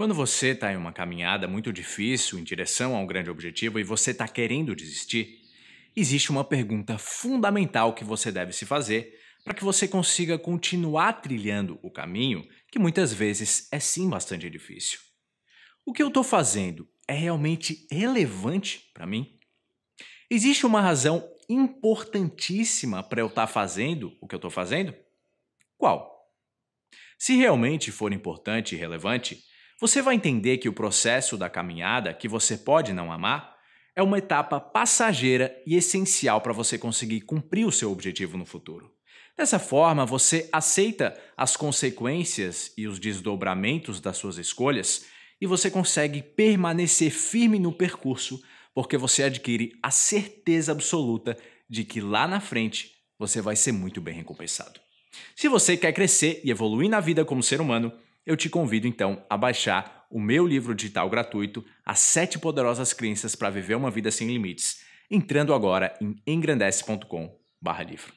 Quando você está em uma caminhada muito difícil em direção a um grande objetivo e você está querendo desistir, existe uma pergunta fundamental que você deve se fazer para que você consiga continuar trilhando o caminho, que muitas vezes é sim bastante difícil. O que eu estou fazendo é realmente relevante para mim? Existe uma razão importantíssima para eu estar tá fazendo o que eu estou fazendo? Qual? Se realmente for importante e relevante, você vai entender que o processo da caminhada, que você pode não amar, é uma etapa passageira e essencial para você conseguir cumprir o seu objetivo no futuro. Dessa forma, você aceita as consequências e os desdobramentos das suas escolhas e você consegue permanecer firme no percurso porque você adquire a certeza absoluta de que lá na frente você vai ser muito bem recompensado. Se você quer crescer e evoluir na vida como ser humano, eu te convido então a baixar o meu livro digital gratuito, As Sete Poderosas Crenças para Viver uma Vida Sem Limites, entrando agora em engrandece.com/livro.